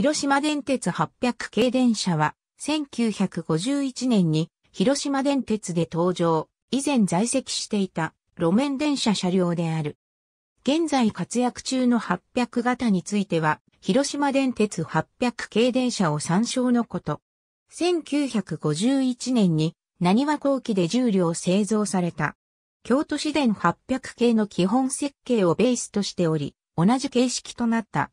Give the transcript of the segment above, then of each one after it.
広島電鉄800系電車は、1951年に広島電鉄で登場、以前在籍していた路面電車車両である。現在活躍中の800型については、広島電鉄800系電車を参照のこと。1951年に、何は後期で重量製造された。京都市電800系の基本設計をベースとしており、同じ形式となった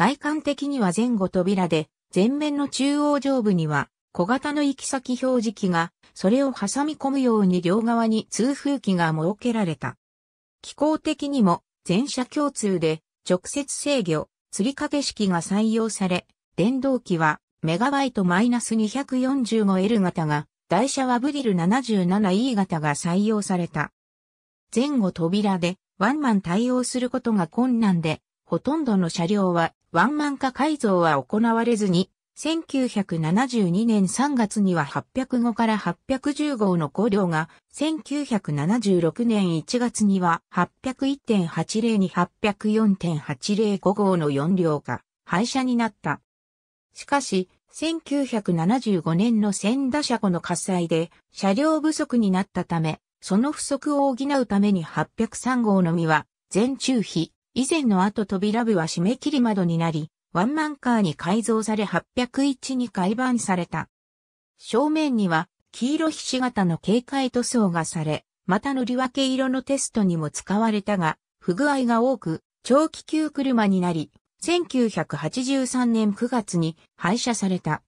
外観的には前後扉で、前面の中央上部には小型の行き先表示器が、それを挟み込むように両側に通風機が設けられた。機構的にも全車共通で直接制御、釣り掛け式が採用され、電動機はメガバイトマイナス 245L 型が、台車はブリル 77E 型が採用された。前後扉でワンマン対応することが困難で、ほとんどの車両はワンマン化改造は行われずに、1972年3月には805から810号の5両が、1976年1月には801.80に804.805号の4両が廃車になった。しかし、1975年の千田車庫の火災で車両不足になったため、その不足を補うために803号のみは全中比以前の後扉部は締め切り窓になり、ワンマンカーに改造され801に改版された。正面には黄色ひし形の警戒塗装がされ、また塗り分け色のテストにも使われたが、不具合が多く、長期級車になり、1983年9月に廃車された。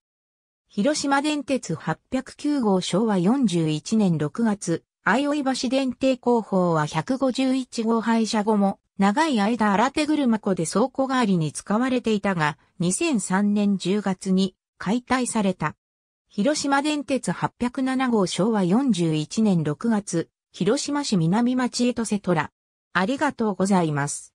広島電鉄809号昭和41年6月、相生橋電停工法は151号廃車後も長い間新手車庫で倉庫代わりに使われていたが、2003年10月に解体された。広島電鉄807号昭和41年6月、広島市南町へとセトラ。ありがとうございます。